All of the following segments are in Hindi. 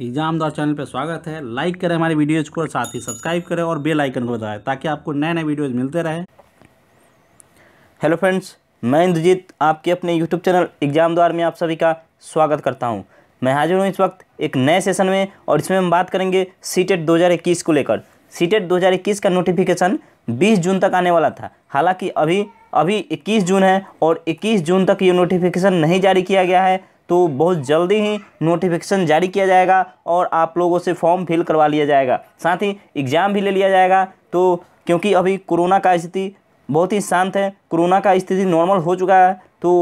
एग्जाम द्वार चैनल पर स्वागत है लाइक करें हमारे वीडियोज़ को और साथ ही सब्सक्राइब करें और बेल आइकन को बताएं ताकि आपको नए नए वीडियोज़ मिलते रहे हेलो फ्रेंड्स मैं इंद्रजीत आपके अपने यूट्यूब चैनल एग्जाम द्वार में आप सभी का स्वागत करता हूँ मैं हाजिर हूँ इस वक्त एक नए सेशन में और इसमें हम बात करेंगे सी टेट e दो को लेकर सी टेट e दो का नोटिफिकेशन बीस जून तक आने वाला था हालाँकि अभी अभी इक्कीस जून है और इक्कीस जून तक ये नोटिफिकेशन नहीं जारी किया गया है तो बहुत जल्दी ही नोटिफिकेशन जारी किया जाएगा और आप लोगों से फॉर्म फिल करवा लिया जाएगा साथ ही एग्ज़ाम भी ले लिया जाएगा तो क्योंकि अभी कोरोना का स्थिति बहुत ही शांत है कोरोना का स्थिति नॉर्मल हो चुका है तो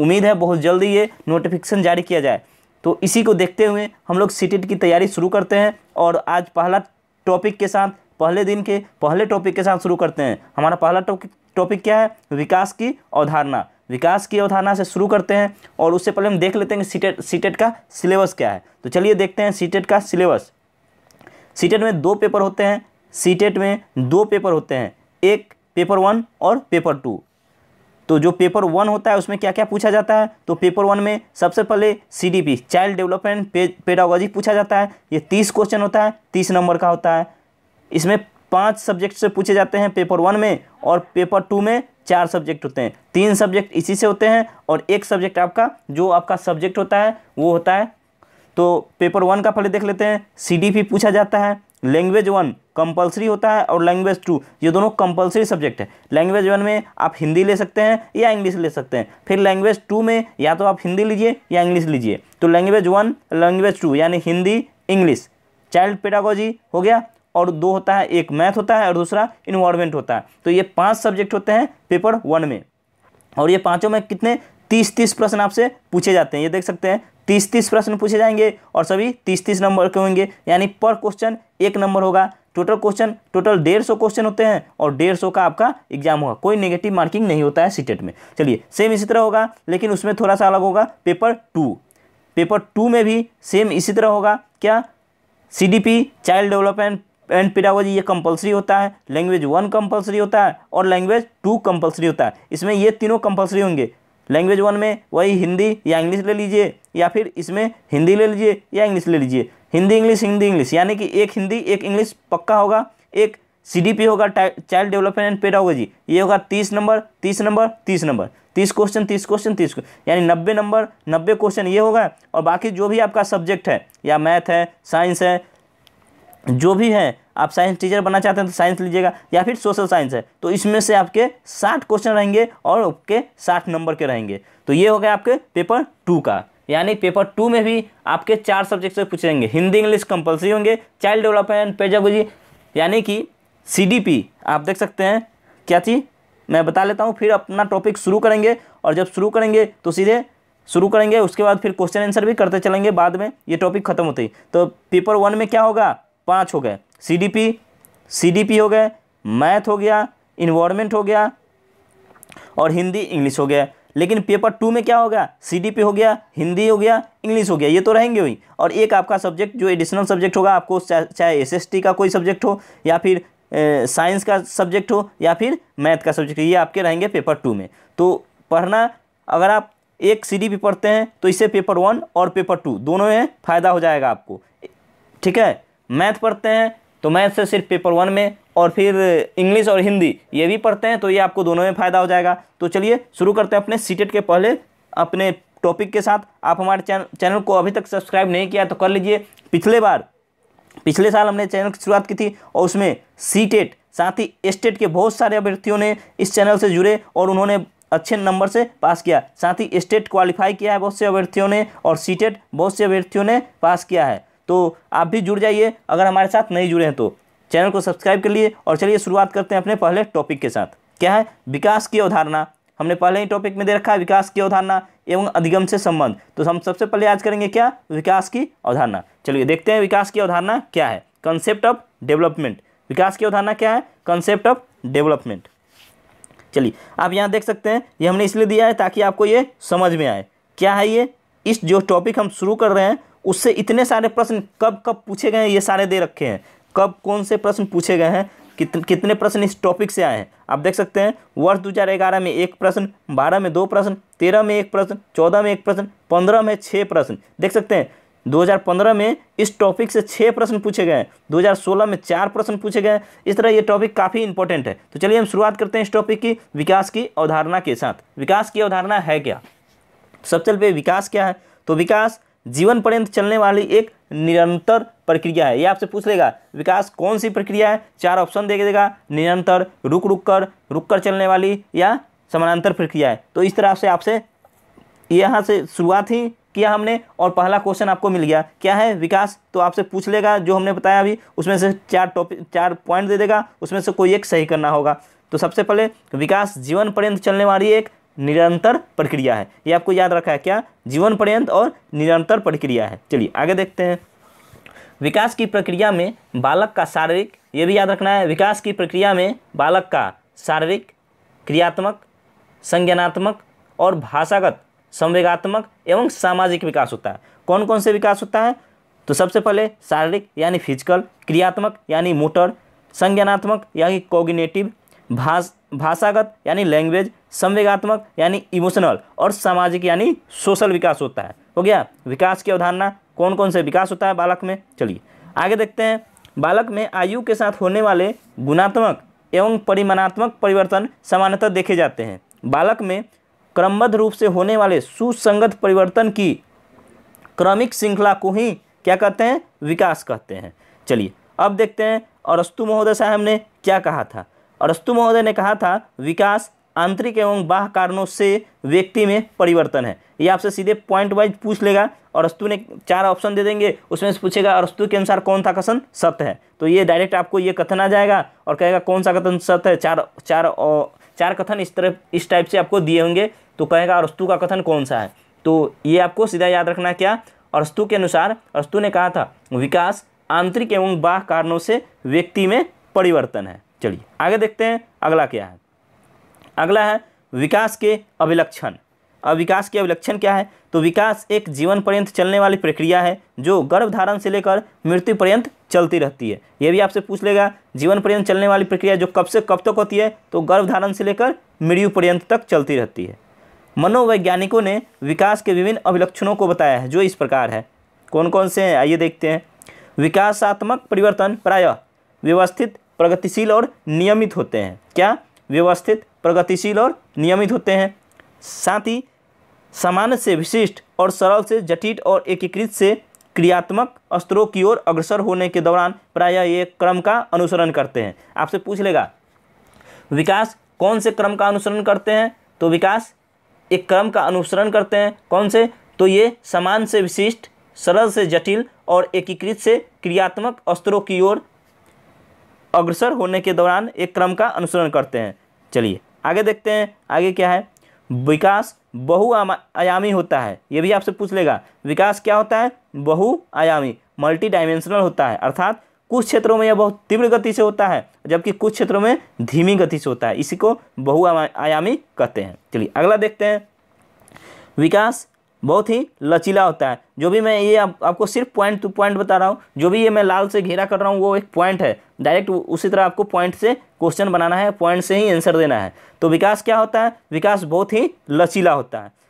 उम्मीद है बहुत जल्दी ये नोटिफिकेशन जारी किया जाए तो इसी को देखते हुए हम लोग सी की तैयारी शुरू करते हैं और आज पहला टॉपिक के साथ पहले दिन के पहले टॉपिक के साथ शुरू करते हैं हमारा पहला टॉपिक क्या है विकास की अवधारणा विकास की अवधारणा से शुरू करते हैं और उससे पहले हम देख लेते हैं कि सीटेट सीटेट का सिलेबस क्या है तो चलिए देखते हैं सीटेट का सिलेबस सीटेट में दो पेपर होते हैं सीटेट में दो पेपर होते हैं एक पेपर वन और पेपर टू तो जो पेपर वन होता है उसमें क्या क्या पूछा जाता है तो पेपर वन में सबसे पहले सीडीपी चाइल्ड डेवलपमेंट पे, पेडागोजी पूछा जाता है ये तीस क्वेश्चन होता है तीस नंबर का होता है इसमें पांच सब्जेक्ट से पूछे जाते हैं पेपर वन में और पेपर टू में चार सब्जेक्ट होते हैं तीन सब्जेक्ट इसी से होते हैं और एक सब्जेक्ट आपका जो आपका सब्जेक्ट होता है वो होता है तो पेपर वन का पहले देख लेते हैं सीडीपी पूछा जाता है लैंग्वेज वन कंपलसरी होता है और लैंग्वेज टू ये दोनों कंपलसरी सब्जेक्ट है लैंग्वेज वन में आप हिंदी ले सकते हैं या इंग्लिश ले सकते हैं फिर लैंग्वेज टू में या तो आप हिंदी लीजिए या इंग्लिश लीजिए तो लैंग्वेज वन लैंग्वेज टू यानी हिंदी इंग्लिश चाइल्ड पेडागोजी हो गया और दो होता है एक मैथ होता है और दूसरा इन्वायरमेंट होता है तो ये पाँच सब्जेक्ट होते हैं पेपर वन में और ये पाँचों में कितने तीस तीस प्रश्न आपसे पूछे जाते हैं ये देख सकते हैं तीस तीस प्रश्न पूछे जाएंगे और सभी तीस तीस नंबर के होंगे यानी पर क्वेश्चन एक नंबर होगा टोटल क्वेश्चन टोटल डेढ़ सौ क्वेश्चन होते हैं और डेढ़ सौ का आपका एग्जाम होगा कोई नेगेटिव मार्किंग नहीं होता है सीटेट e में चलिए सेम इसी तरह होगा लेकिन उसमें थोड़ा सा अलग होगा पेपर टू पेपर टू में भी सेम इसी तरह होगा क्या C D P child development and pedagogy ये कंपलसरी होता है लैंग्वेज वन कंपलसरी होता है और लैंग्वेज टू कंपलसरी होता है इसमें ये तीनों कंपलसरी होंगे लैंग्वेज वन में वही हिंदी या इंग्लिश ले लीजिए या फिर इसमें हिंदी ले लीजिए या इंग्लिश ले लीजिए हिंदी इंग्लिश हिंदी इंग्लिश यानी कि एक हिंदी एक इंग्लिश पक्का होगा एक सी होगा चाइल्ड डेवलपमेंट एंड पेडागोजी ये होगा तीस नंबर तीस नंबर तीस नंबर तीस क्वेश्चन तीस क्वेश्चन तीस यानी नब्बे नंबर नब्बे क्वेश्चन ये होगा और बाकी जो भी आपका सब्जेक्ट है या मैथ है साइंस है जो भी है आप साइंस टीचर बनना चाहते हैं तो साइंस लीजिएगा या फिर सोशल साइंस है तो इसमें से आपके साठ क्वेश्चन रहेंगे और आपके साठ नंबर के रहेंगे तो ये हो गया आपके पेपर टू का यानी पेपर टू में भी आपके चार सब्जेक्ट से पूछेंगे हिंदी इंग्लिश कंपलसरी होंगे चाइल्ड डेवलपमेंट पेजागोजी यानी कि सी आप देख सकते हैं क्या थी मैं बता लेता हूँ फिर अपना टॉपिक शुरू करेंगे और जब शुरू करेंगे तो सीधे शुरू करेंगे उसके बाद फिर क्वेश्चन आंसर भी करते चलेंगे बाद में ये टॉपिक खत्म होते ही तो पेपर वन में क्या होगा पाँच हो गए सीडीपी सीडीपी हो गए मैथ हो गया इन्वायरमेंट हो गया और हिंदी इंग्लिश हो गया लेकिन पेपर टू में क्या हो डी सीडीपी हो गया हिंदी हो गया इंग्लिश हो गया ये तो रहेंगे वही और एक आपका सब्जेक्ट जो एडिशनल सब्जेक्ट होगा आपको चाहे टी का कोई सब्जेक्ट हो या फिर साइंस का सब्जेक्ट हो या फिर मैथ का सब्जेक्ट ये आपके रहेंगे पेपर टू में तो पढ़ना अगर आप एक सीडीपी पढ़ते हैं तो इसे पेपर वन और पेपर टू दोनों में फ़ायदा हो जाएगा आपको ठीक है मैथ पढ़ते हैं तो मैथ से सिर्फ पेपर वन में और फिर इंग्लिश और हिंदी ये भी पढ़ते हैं तो ये आपको दोनों में फ़ायदा हो जाएगा तो चलिए शुरू करते हैं अपने सीटेट e के पहले अपने टॉपिक के साथ आप हमारे चैनल चैनल को अभी तक सब्सक्राइब नहीं किया तो कर लीजिए पिछले बार पिछले साल हमने चैनल की शुरुआत की थी और उसमें सीटेट e साथ ही स्टेट e के बहुत सारे अभ्यर्थियों ने इस चैनल से जुड़े और उन्होंने अच्छे नंबर से पास किया साथ ही स्टेट क्वालिफाई किया है बहुत से अभ्यर्थियों ने और सीटेट बहुत से अभ्यर्थियों ने पास किया है तो आप भी जुड़ जाइए अगर हमारे साथ नहीं जुड़े हैं तो चैनल को सब्सक्राइब कर लिए और चलिए शुरुआत करते हैं अपने पहले टॉपिक के साथ क्या है विकास की अवधारणा हमने पहले ही टॉपिक में दे रखा है विकास की अवधारणा एवं अधिगम से संबंध तो हम सबसे पहले आज करेंगे क्या विकास की अवधारणा चलिए देखते हैं विकास की अवधारणा क्या है कंसेप्ट ऑफ डेवलपमेंट विकास की अवधारणा क्या है कंसेप्ट ऑफ डेवलपमेंट चलिए आप यहाँ देख सकते हैं ये हमने इसलिए दिया है ताकि आपको ये समझ में आए क्या है ये इस जो टॉपिक हम शुरू कर रहे हैं उससे इतने सारे प्रश्न कब कब पूछे गए हैं ये सारे दे रखे हैं कब कौन से प्रश्न पूछे गए हैं कितने कितने प्रश्न इस टॉपिक से आए हैं आप देख सकते हैं वर्ष दो हज़ार ग्यारह में एक प्रश्न बारह में दो प्रश्न तेरह में एक प्रश्न चौदह में एक प्रश्न पंद्रह में छः प्रश्न देख सकते हैं 2015 में इस टॉपिक से छः प्रश्न पूछे गए हैं 2016 में चार प्रश्न पूछे गए हैं इस तरह ये टॉपिक काफ़ी इंपॉर्टेंट है तो चलिए हम शुरुआत करते हैं इस टॉपिक की विकास की अवधारणा के साथ विकास की अवधारणा है क्या सबसे पहले विकास क्या है तो विकास जीवन पर्यंत चलने वाली एक निरंतर प्रक्रिया है ये आपसे पूछ लेगा विकास कौन सी प्रक्रिया है चार ऑप्शन दे देगा निरंतर रुक रुक कर रुक कर चलने वाली या समानांतर प्रक्रिया है तो इस तरह से आपसे यहाँ से शुरुआत ही किया हमने और पहला क्वेश्चन आपको मिल गया क्या है विकास तो आपसे पूछ लेगा जो हमने बताया अभी उसमें से चार टॉपिक चार पॉइंट दे देगा उसमें से कोई एक सही करना होगा तो सबसे पहले विकास जीवन पर्यंत चलने वाली एक निरंतर प्रक्रिया है ये आपको याद रखा है क्या जीवन पर्यंत और निरंतर प्रक्रिया है चलिए आगे देखते हैं विकास की प्रक्रिया में बालक का शारीरिक ये भी याद रखना है विकास की प्रक्रिया में बालक का शारीरिक क्रियात्मक संज्ञानात्मक और भाषागत संवेगात्मक एवं सामाजिक विकास होता है कौन कौन से विकास होता है तो सबसे पहले शारीरिक यानी फिजिकल क्रियात्मक यानी मोटर संज्ञानात्मक यानी कोगिनेटिव भाष भाषागत यानी लैंग्वेज संवेगात्मक यानी इमोशनल और सामाजिक यानी सोशल विकास होता है हो गया विकास की अवधारणा कौन कौन से विकास होता है बालक में चलिए आगे देखते हैं बालक में आयु के साथ होने वाले गुणात्मक एवं परिमाणात्मक परिवर्तन सामान्यतः देखे जाते हैं बालक में क्रमबद्ध रूप से होने वाले सुसंगत परिवर्तन की क्रमिक श्रृंखला को ही क्या कहते हैं विकास कहते हैं चलिए अब देखते हैं और अस्तु महोदय साहब ने क्या कहा था अरस्तु महोदय ने कहा था विकास आंतरिक एवं बाह कारणों से व्यक्ति में परिवर्तन है ये आपसे सीधे पॉइंट वाइज पूछ लेगा और अस्तु ने चार ऑप्शन दे देंगे उसमें से पूछेगा अस्तु के अनुसार कौन सा कथन सत्य है तो ये डायरेक्ट आपको ये कथन आ जाएगा और कहेगा कौन सा कथन सत्य है चार चार ओ, चार कथन इस तरह इस टाइप से आपको दिए होंगे तो कहेगा अरस्तु का कथन कौन सा है तो ये आपको सीधा याद रखना क्या अरस्तु के अनुसार अस्तु ने कहा था विकास आंतरिक एवं बाह कारणों से व्यक्ति में परिवर्तन है चलिए आगे देखते हैं अगला क्या है अगला है विकास के अभिलक्षण अब विकास के अभिलक्षण क्या है तो विकास एक जीवन पर्यंत चलने वाली प्रक्रिया है जो गर्भधारण से लेकर मृत्यु पर्यंत चलती रहती है यह भी आपसे पूछ लेगा जीवन पर्यंत चलने वाली प्रक्रिया जो कब से कब तक होती है तो गर्भधारण से लेकर मृत्यु पर्यंत तक चलती रहती है मनोवैज्ञानिकों ने विकास के विभिन्न अभिलक्षणों को बताया है जो इस प्रकार है कौन कौन से हैं आइए देखते हैं विकासात्मक परिवर्तन प्रायः व्यवस्थित प्रगतिशील और नियमित होते हैं क्या व्यवस्थित प्रगतिशील और नियमित होते हैं साथ ही सामान्य से विशिष्ट और सरल से जटिल और एकीकृत से क्रियात्मक स्तरों की ओर अग्रसर होने के दौरान प्रायः ये क्रम का अनुसरण करते हैं आपसे पूछ लेगा विकास कौन से क्रम का अनुसरण करते हैं तो विकास एक क्रम का अनुसरण करते हैं कौन से तो ये समान से विशिष्ट सरल से जटिल और एकीकृत से क्रियात्मक स्त्रों की ओर अग्रसर होने के दौरान एक क्रम का अनुसरण करते हैं चलिए आगे देखते हैं आगे क्या है विकास बहुआयामी होता है ये भी आपसे पूछ लेगा विकास क्या होता है बहुआयामी मल्टी डायमेंशनल होता है अर्थात कुछ क्षेत्रों में यह बहुत तीव्र गति से होता है जबकि कुछ क्षेत्रों में धीमी गति से होता है इसी को बहुआयामी कहते हैं चलिए अगला देखते हैं विकास बहुत ही लचीला होता है जो भी मैं ये आप, आपको सिर्फ पॉइंट टू पॉइंट बता रहा हूँ जो भी ये मैं लाल से घेरा कर रहा हूँ वो एक पॉइंट है डायरेक्ट उसी तरह आपको पॉइंट से क्वेश्चन बनाना है पॉइंट से ही आंसर देना है तो विकास क्या होता है विकास बहुत ही लचीला होता है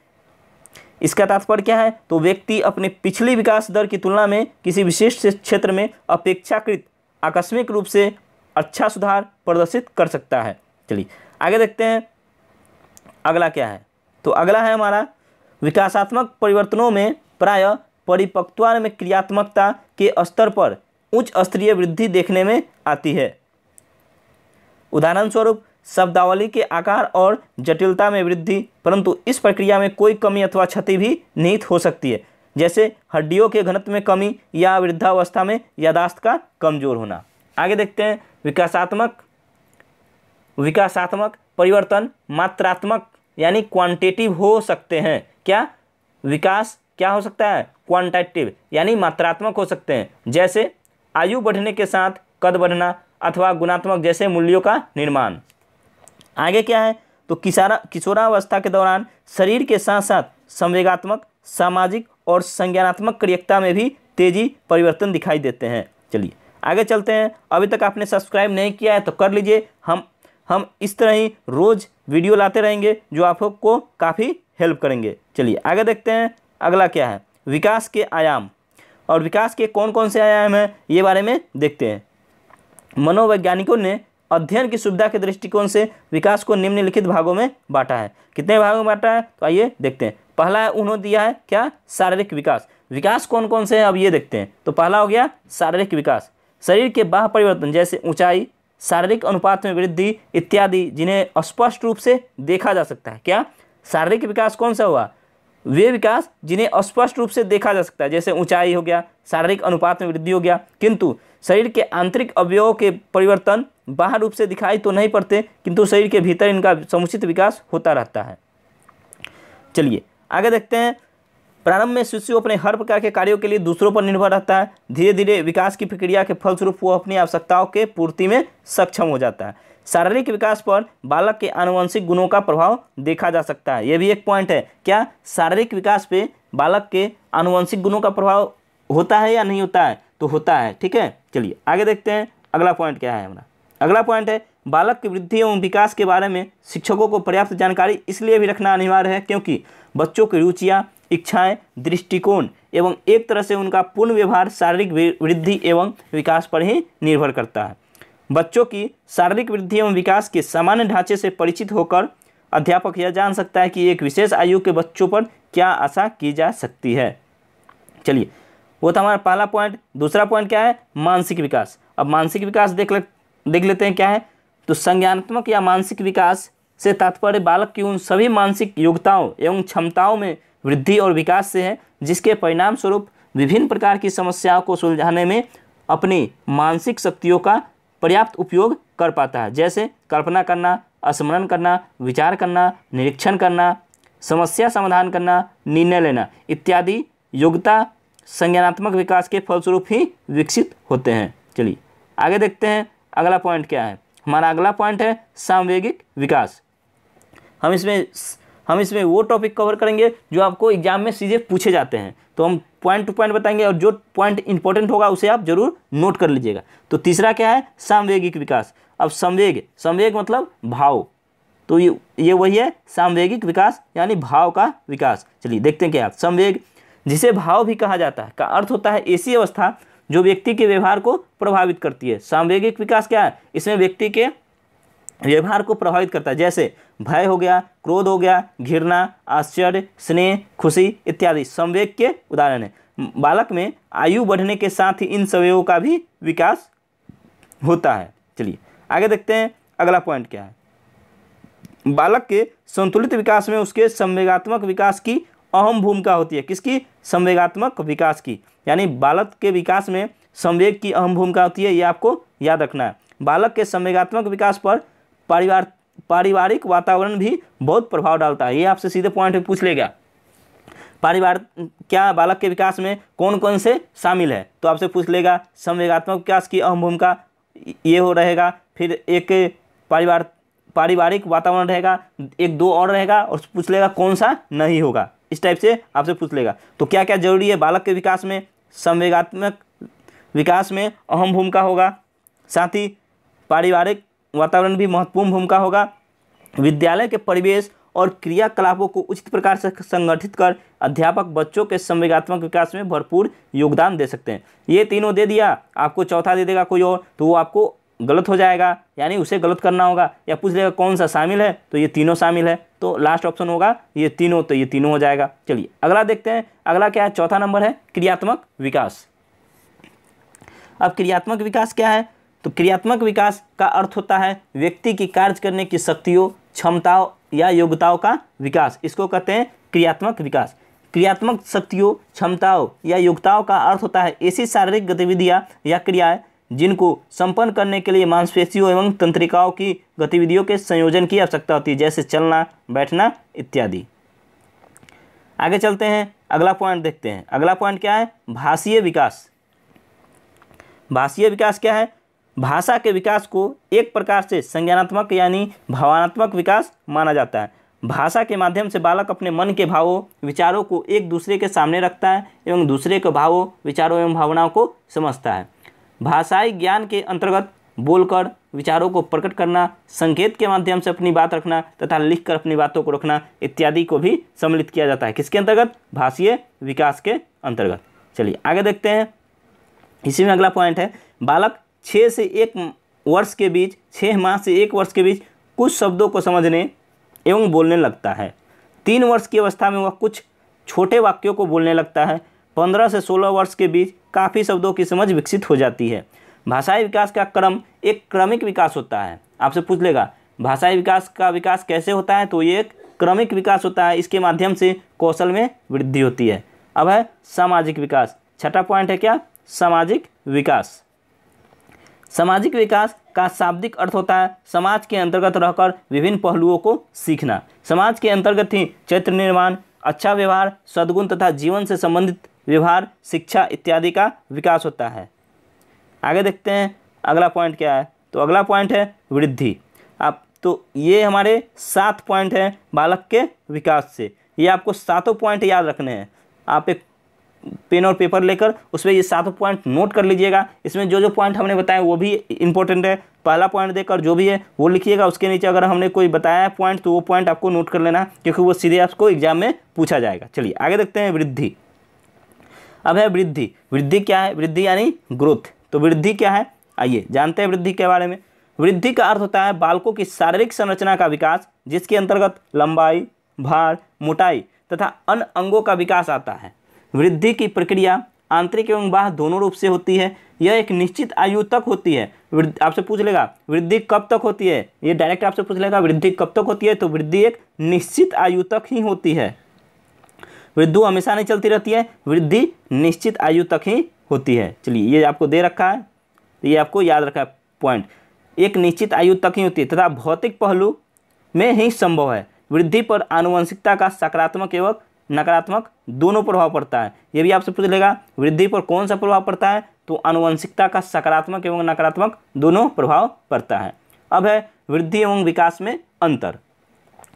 इसका तात्पर्य क्या है तो व्यक्ति अपने पिछली विकास दर की तुलना में किसी विशिष्ट क्षेत्र में अपेक्षाकृत आकस्मिक रूप से अच्छा सुधार प्रदर्शित कर सकता है चलिए आगे देखते हैं अगला क्या है तो अगला है हमारा विकासात्मक परिवर्तनों में प्राय परिपक्वता में क्रियात्मकता के स्तर पर उच्च स्तरीय वृद्धि देखने में आती है उदाहरण स्वरूप शब्दावली के आकार और जटिलता में वृद्धि परंतु इस प्रक्रिया में कोई कमी अथवा क्षति भी निहित हो सकती है जैसे हड्डियों के घनत्व में कमी या वृद्धावस्था में यादाश्त का कमजोर होना आगे देखते हैं विकासात्मक विकासात्मक परिवर्तन मात्रात्मक यानी क्वांटिटिव हो सकते हैं क्या विकास क्या हो सकता है क्वांटिटिव यानी मात्रात्मक हो सकते हैं जैसे आयु बढ़ने के साथ कद बढ़ना अथवा गुणात्मक जैसे मूल्यों का निर्माण आगे क्या है तो किसारा किशोरावस्था के दौरान शरीर के साथ साथ संवेगात्मक सामाजिक और संज्ञानात्मक क्रियता में भी तेजी परिवर्तन दिखाई देते हैं चलिए आगे चलते हैं अभी तक आपने सब्सक्राइब नहीं किया है तो कर लीजिए हम हम इस तरह ही रोज़ वीडियो लाते रहेंगे जो आप लोग को काफ़ी हेल्प करेंगे चलिए आगे देखते हैं अगला क्या है विकास के आयाम और विकास के कौन कौन से आयाम हैं ये बारे में देखते हैं मनोवैज्ञानिकों ने अध्ययन की सुविधा के दृष्टिकोण से विकास को निम्नलिखित भागों में बांटा है कितने भागों में बांटा है तो आइए देखते हैं पहला है उन्होंने दिया है क्या शारीरिक विकास विकास कौन कौन से हैं अब ये देखते हैं तो पहला हो गया शारीरिक विकास शरीर के बाह परिवर्तन जैसे ऊंचाई शारीरिक अनुपात में वृद्धि इत्यादि जिन्हें स्पष्ट रूप से देखा जा सकता है क्या शारीरिक विकास कौन सा हुआ वे विकास जिन्हें स्पष्ट रूप से देखा जा सकता है जैसे ऊंचाई हो गया शारीरिक अनुपात में वृद्धि हो गया किंतु शरीर के आंतरिक अवयवों के परिवर्तन बाहर रूप से दिखाई तो नहीं पड़ते किंतु शरीर के भीतर इनका समुचित विकास होता रहता है चलिए आगे देखते हैं प्रारंभ में शिशु अपने हर प्रकार के कार्यों के लिए दूसरों पर निर्भर रहता है धीरे धीरे विकास की प्रक्रिया के फलस्वरूप वो अपनी आवश्यकताओं के पूर्ति में सक्षम हो जाता है शारीरिक विकास पर बालक के आनुवंशिक गुणों का प्रभाव देखा जा सकता है यह भी एक पॉइंट है क्या शारीरिक विकास पे बालक के आनुवंशिक गुणों का प्रभाव होता है या नहीं होता है तो होता है ठीक है चलिए आगे देखते हैं अगला पॉइंट क्या है हमारा अगला पॉइंट है बालक की वृद्धि एवं विकास के बारे में शिक्षकों को पर्याप्त जानकारी इसलिए भी रखना अनिवार्य है क्योंकि बच्चों की रुचियाँ इच्छाएं दृष्टिकोण एवं एक तरह से उनका पूर्ण व्यवहार शारीरिक वृद्धि एवं विकास पर ही निर्भर करता है बच्चों की शारीरिक वृद्धि एवं विकास के सामान्य ढांचे से परिचित होकर अध्यापक यह जान सकता है कि एक विशेष आयु के बच्चों पर क्या आशा की जा सकती है चलिए वो था हमारा पहला पॉइंट दूसरा पॉइंट क्या है मानसिक विकास अब मानसिक विकास देख ले देख लेते हैं क्या है तो संज्ञानात्मक या मानसिक विकास से तात्पर्य बालक की उन सभी मानसिक योग्यताओं एवं क्षमताओं में वृद्धि और विकास से है जिसके परिणाम स्वरूप विभिन्न प्रकार की समस्याओं को सुलझाने में अपनी मानसिक शक्तियों का पर्याप्त उपयोग कर पाता है जैसे कल्पना करना स्मरण करना विचार करना निरीक्षण करना समस्या समाधान करना निर्णय लेना इत्यादि योग्यता संज्ञानात्मक विकास के फलस्वरूप ही विकसित होते हैं चलिए आगे देखते हैं अगला पॉइंट क्या है हमारा अगला पॉइंट है सामवेगिक विकास हम इसमें हम इसमें वो टॉपिक कवर करेंगे जो आपको एग्जाम में सीधे पूछे जाते हैं तो हम पॉइंट टू पॉइंट बताएंगे और जो पॉइंट इंपॉर्टेंट होगा उसे आप जरूर नोट कर लीजिएगा तो तीसरा क्या है सामवेगिक विकास अब संवेग संवेग मतलब भाव तो ये ये वही है सामवेगिक विकास यानी भाव का विकास चलिए देखते हैं क्या आप संवेग जिसे भाव भी कहा जाता है का अर्थ होता है ऐसी अवस्था जो व्यक्ति के व्यवहार को प्रभावित करती है सामवेगिक विकास क्या है इसमें व्यक्ति के व्यवहार को प्रभावित करता है जैसे भय हो गया क्रोध हो गया घृणा आश्चर्य स्नेह खुशी इत्यादि संवेग के उदाहरण है बालक में आयु बढ़ने के साथ ही इन संवेगों का भी विकास होता है चलिए आगे देखते हैं अगला पॉइंट क्या है बालक के संतुलित विकास में उसके संवेगात्मक विकास की अहम भूमिका होती है किसकी संवेगात्मक विकास की यानी बालक के विकास में संवेग की अहम भूमिका होती है ये आपको याद रखना है बालक के संवेगात्मक विकास पर परिवार पारिवारिक वातावरण भी बहुत प्रभाव डालता है ये आपसे सीधे पॉइंट में पूछ लेगा परिवार क्या बालक के विकास में कौन कौन से शामिल है तो आपसे पूछ लेगा संवेगात्मक विकास की अहम भूमिका ये हो रहेगा फिर एक परिवार पारिवारिक वातावरण रहेगा एक दो और रहेगा और पूछ लेगा कौन सा नहीं होगा इस टाइप से आपसे पूछ लेगा तो क्या क्या जरूरी है बालक के विकास में संवेगात्मक विकास में अहम भूमिका होगा साथ ही पारिवारिक वातावरण भी महत्वपूर्ण भूमिका होगा विद्यालय के परिवेश और क्रियाकलापों को उचित प्रकार से संगठित कर अध्यापक बच्चों के संवेगात्मक विकास में भरपूर योगदान दे सकते हैं ये तीनों दे दिया आपको चौथा दे देगा कोई और तो वो आपको गलत हो जाएगा यानी उसे गलत करना होगा या पूछ लेगा कौन सा शामिल है तो ये तीनों शामिल है तो लास्ट ऑप्शन होगा ये तीनों तो ये तीनों हो जाएगा चलिए अगला देखते हैं अगला क्या है चौथा नंबर है क्रियात्मक विकास अब क्रियात्मक विकास क्या है तो क्रियात्मक विकास का अर्थ होता है व्यक्ति की कार्य करने की शक्तियों क्षमताओं या योग्यताओं का विकास इसको कहते हैं क्रियात्मक विकास क्रियात्मक शक्तियों क्षमताओं या योग्यताओं का अर्थ होता है ऐसी शारीरिक गतिविधियाँ या क्रियाएँ जिनको संपन्न करने के लिए मांसपेशियों एवं तंत्रिकाओं की गतिविधियों के संयोजन की आवश्यकता होती है जैसे चलना बैठना इत्यादि आगे चलते हैं अगला पॉइंट देखते हैं अगला पॉइंट क्या है भाषीय विकास भाषीय विकास क्या है भाषा के विकास को एक प्रकार से संज्ञानात्मक यानी भावनात्मक विकास माना जाता है भाषा के माध्यम से बालक अपने मन के भावों विचारों को एक दूसरे के सामने रखता है एवं दूसरे के भावों विचारों एवं भावनाओं को समझता है भाषाई ज्ञान के अंतर्गत बोलकर विचारों को प्रकट करना संकेत के माध्यम से अपनी बात रखना तथा लिखकर अपनी बातों को रखना इत्यादि को भी सम्मिलित किया जाता है किसके अंतर्गत भाषीय विकास के अंतर्गत चलिए आगे देखते हैं इसी में अगला पॉइंट है बालक छः से एक वर्ष के बीच छः माह से एक वर्ष के बीच कुछ शब्दों को समझने एवं बोलने लगता है तीन वर्ष की अवस्था में वह कुछ छोटे वाक्यों को बोलने लगता है पंद्रह से सोलह वर्ष के बीच काफ़ी शब्दों की समझ विकसित हो जाती है भाषाई विकास का क्रम एक क्रमिक विकास होता है आपसे पूछ लेगा भाषाई विकास का विकास कैसे होता है तो ये एक क्रमिक विकास होता है इसके माध्यम से कौशल में वृद्धि होती है अब है सामाजिक विकास छठा पॉइंट है क्या सामाजिक विकास सामाजिक विकास का शाब्दिक अर्थ होता है समाज के अंतर्गत रहकर विभिन्न पहलुओं को सीखना समाज के अंतर्गत ही चरित्र निर्माण अच्छा व्यवहार सद्गुण तथा जीवन से संबंधित व्यवहार शिक्षा इत्यादि का विकास होता है आगे देखते हैं अगला पॉइंट क्या है तो अगला पॉइंट है वृद्धि आप तो ये हमारे सात पॉइंट हैं बालक के विकास से ये आपको सातों पॉइंट याद रखने हैं आप एक पेन और पेपर लेकर उसमें ये सातों पॉइंट नोट कर लीजिएगा इसमें जो जो पॉइंट हमने बताया वो भी इंपॉर्टेंट है पहला पॉइंट देकर जो भी है वो लिखिएगा उसके नीचे अगर हमने कोई बताया है पॉइंट तो वो पॉइंट आपको नोट कर लेना क्योंकि वो सीधे आपको एग्जाम में पूछा जाएगा चलिए आगे देखते हैं वृद्धि अब है वृद्धि वृद्धि क्या है वृद्धि यानी ग्रोथ तो वृद्धि क्या है आइए जानते हैं वृद्धि के बारे में वृद्धि का अर्थ होता है बालकों की शारीरिक संरचना का विकास जिसके अंतर्गत लंबाई भार मोटाई तथा अन्य अंगों का विकास आता है वृद्धि की प्रक्रिया आंतरिक एवं बाह दोनों रूप से होती है यह एक निश्चित आयु तक होती है आपसे पूछ लेगा वृद्धि कब तक होती है ये डायरेक्ट आपसे पूछ लेगा वृद्धि कब तक होती है तो वृद्धि एक निश्चित आयु तक ही होती है वृद्धु हमेशा नहीं चलती रहती है वृद्धि निश्चित आयु तक ही होती है चलिए ये आपको दे रखा है ये आपको याद रखा है पॉइंट एक निश्चित आयु तक ही होती है तथा भौतिक पहलू में ही संभव है वृद्धि पर आनुवंशिकता का सकारात्मक एवं नकारात्मक दोनों प्रभाव पड़ता है ये भी आपसे पूछ लेगा वृद्धि पर कौन सा प्रभाव पड़ता है तो अनुवंशिकता का सकारात्मक एवं नकारात्मक दोनों प्रभाव पड़ता है अब है वृद्धि एवं विकास में अंतर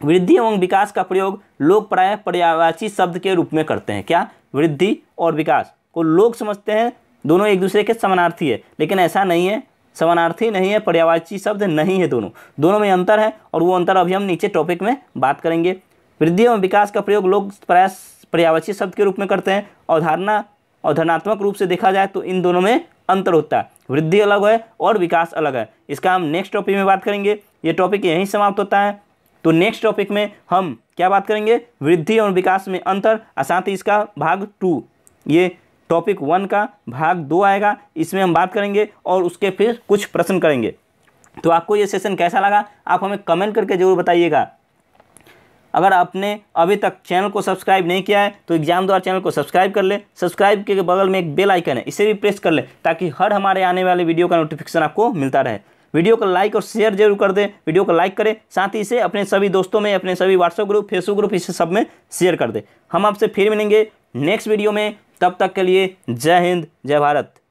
वृद्धि एवं विकास का प्रयोग लोग प्राय पर्यावाची शब्द के रूप में करते हैं क्या वृद्धि और विकास को लोग समझते हैं दोनों एक दूसरे के समानार्थी है लेकिन ऐसा नहीं है समानार्थी नहीं है पर्यावाची शब्द नहीं है दोनों दोनों में अंतर है और वो अंतर अभी हम नीचे टॉपिक में बात करेंगे वृद्धि एवं विकास का प्रयोग लोग प्रयास पर्यावची शब्द के रूप में करते हैं अवधारणा धनात्मक रूप से देखा जाए तो इन दोनों में अंतर होता है वृद्धि अलग है और विकास अलग है इसका हम नेक्स्ट टॉपिक में बात करेंगे ये टॉपिक यहीं समाप्त होता है तो नेक्स्ट टॉपिक में हम क्या बात करेंगे वृद्धि और विकास में अंतर और साथ ही इसका भाग टू ये टॉपिक वन का भाग दो आएगा इसमें हम बात करेंगे और उसके फिर कुछ प्रश्न करेंगे तो आपको ये सेशन कैसा लगा आप हमें कमेंट करके जरूर बताइएगा अगर आपने अभी तक चैनल को सब्सक्राइब नहीं किया है तो एग्जाम द्वारा चैनल को सब्सक्राइब कर ले सब्सक्राइब के बगल में एक बेल आइकन है इसे भी प्रेस कर ले ताकि हर हमारे आने वाले वीडियो का नोटिफिकेशन आपको मिलता रहे वीडियो को लाइक और शेयर जरूर कर दें वीडियो को लाइक करें साथ ही इसे अपने सभी दोस्तों में अपने सभी व्हाट्सएप ग्रुप फेसबुक ग्रुप इसे सब में शेयर कर दें हम आपसे फिर मिलेंगे नेक्स्ट वीडियो में तब तक के लिए जय हिंद जय भारत